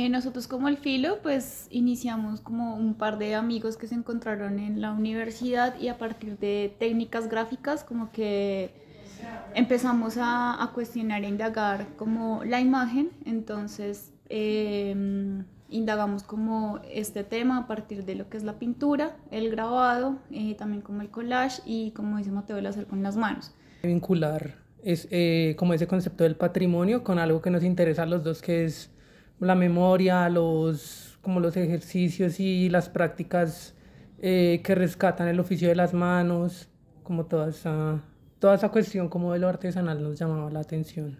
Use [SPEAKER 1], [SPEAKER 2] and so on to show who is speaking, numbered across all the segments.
[SPEAKER 1] Eh, nosotros como el filo, pues iniciamos como un par de amigos que se encontraron en la universidad y a partir de técnicas gráficas como que empezamos a, cuestionar e indagar como la imagen, entonces em, indagamos como este tema a partir de lo que es la pintura, el grabado, eh, también como el collage y como dice Mateo, el hacer con las manos.
[SPEAKER 2] Vincular es eh, como ese concepto del patrimonio con algo que nos interesa a los dos que es la memoria, los, como los ejercicios y las prácticas eh, que rescatan el oficio de las manos, como toda esa, toda esa cuestión como de lo artesanal nos llamaba la atención.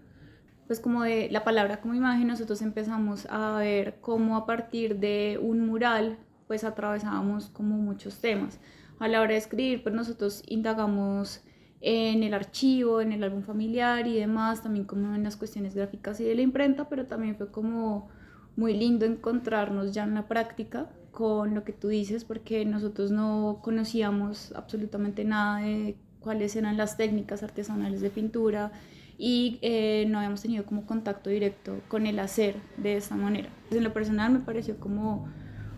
[SPEAKER 1] Pues como de la palabra como imagen, nosotros empezamos a ver cómo a partir de un mural, pues atravesábamos como muchos temas. A la hora de escribir, pues nosotros indagamos en el archivo, en el álbum familiar y demás, también como en las cuestiones gráficas y de la imprenta, pero también fue como muy lindo encontrarnos ya en la práctica con lo que tú dices, porque nosotros no conocíamos absolutamente nada de cuáles eran las técnicas artesanales de pintura y eh, no habíamos tenido como contacto directo con el hacer de esa manera. En lo personal me pareció como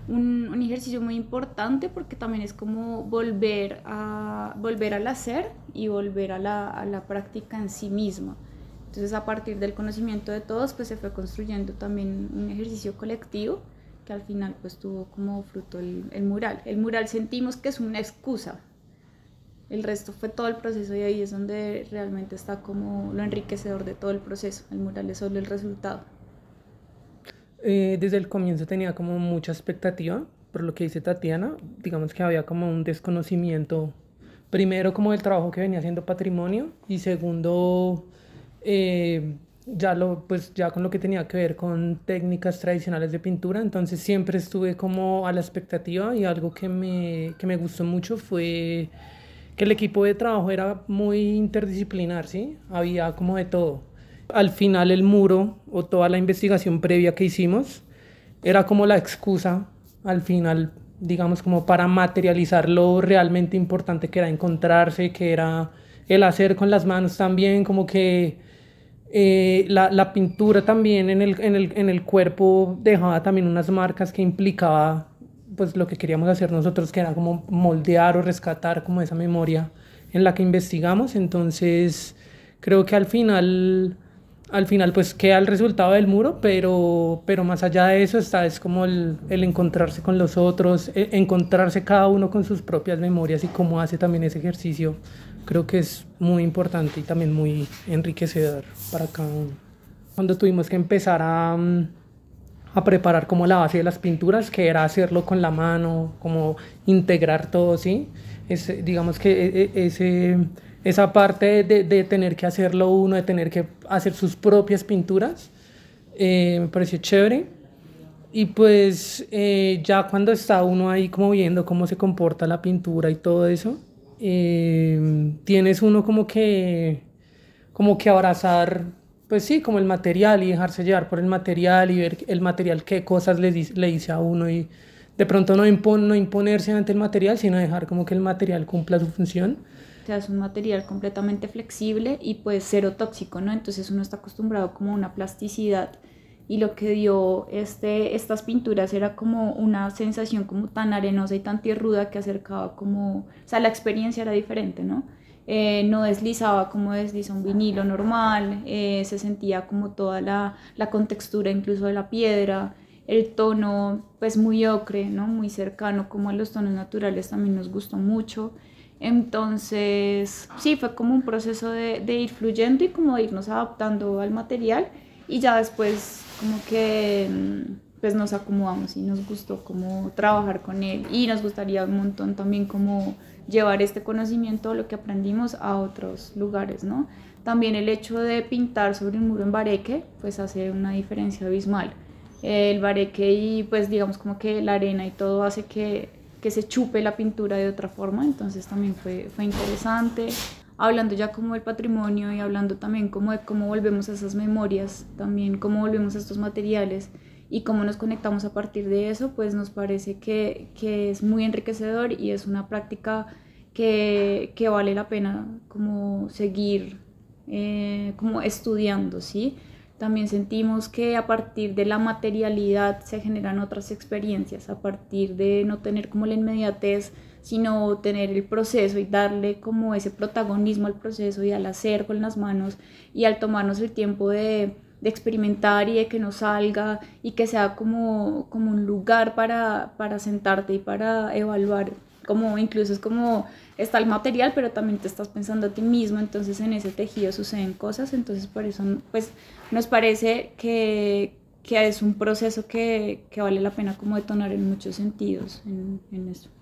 [SPEAKER 1] un, ejercicio muy importante porque también es como volver, a, volver al hacer y volver a la, a la práctica en sí misma. Entonces a partir del conocimiento de todos pues se fue construyendo también un ejercicio colectivo que al final pues tuvo como fruto el, el mural. El mural sentimos que es una excusa. El resto fue todo el proceso y ahí es donde realmente está como lo enriquecedor de todo el proceso. El mural es solo el resultado.
[SPEAKER 2] Eh, desde el comienzo tenía como mucha expectativa, por lo que dice Tatiana, digamos que había como un desconocimiento, primero como del trabajo que venía haciendo patrimonio y segundo eh, ya lo pues ya con lo que tenía que ver con técnicas tradicionales de pintura entonces siempre estuve como a la expectativa y algo que me, que me gustó mucho fue que el equipo de trabajo era muy interdisciplinar sí había como de todo al final el muro o toda la investigación previa que hicimos era como la excusa al final digamos como para materializar lo realmente importante que era encontrarse que era el hacer con las manos también como que eh, la, la, pintura también en el, en, el, en el cuerpo dejaba también unas marcas que implicaba pues lo que queríamos hacer nosotros, que era como moldear o rescatar como esa memoria en la que investigamos. Entonces creo que al final al final pues queda el resultado del muro, pero, pero más allá de eso está, es como el, el encontrarse con los otros, e, encontrarse cada uno con sus propias memorias y cómo hace también ese ejercicio, creo que es muy importante y también muy enriquecedor para cada uno. Cuando tuvimos que empezar a, mm, a preparar como la base de las pinturas, que era hacerlo con la mano, como integrar todo, ¿sí? Es, digamos que e, e, ese esa parte de, tener que hacerlo uno, de tener que hacer sus propias pinturas, eh, me pareció chévere. Y pues eh, ya cuando está uno ahí como viendo cómo se comporta la pintura y todo eso, em, tienes uno como que, como que abrazar, pues sí, como el material y dejarse llevar por el material y ver el material, qué cosas le, dice a uno y de pronto no imponerse ante el material, sino dejar como que el material cumpla su función
[SPEAKER 1] o sea, es un material completamente flexible y pues cero tóxico, ¿no? Entonces uno está acostumbrado como a una plasticidad y lo que dio este, estas pinturas era como una sensación como tan arenosa y tan tierruda que acercaba como, o sea, la experiencia era diferente, ¿no? Eh, no deslizaba como desliza un vinilo normal, eh, se sentía como toda la, la contextura incluso de la piedra, el tono pues muy ocre, ¿no? Muy cercano como a los tonos naturales también nos gustó mucho. Entonces, sí, fue como un proceso de, de ir fluyendo y como de irnos adaptando al material y ya después como que mm, pues nos acomodamos y nos gustó como trabajar con él y nos gustaría un montón también como llevar este conocimiento, lo que aprendimos a otros lugares, ¿no? También el hecho de pintar sobre un muro en bareque, pues hace una diferencia abismal. El bareque y pues digamos como que la arena y todo hace que que se chupe la pintura de otra forma, entonces también fue, fue interesante. Hablando ya como del patrimonio y hablando también como de cómo volvemos a esas memorias, también cómo volvemos a estos materiales y cómo nos conectamos a partir de eso, pues nos parece que, es muy enriquecedor y es una práctica que, que vale la pena como seguir eh, como estudiando, ¿sí? También sentimos que a partir de la materialidad se generan otras experiencias, a partir de no tener como la inmediatez, sino tener el proceso y darle como ese protagonismo al proceso y al hacer con las manos y al tomarnos el tiempo de, experimentar y de que nos salga y que sea como, un lugar para sentarte y para evaluar como incluso es como está el material, pero también te estás pensando a ti mismo, entonces en ese tejido suceden cosas, entonces por eso pues nos parece que, es un proceso que, vale la pena como detonar
[SPEAKER 2] en muchos sentidos en, en eso.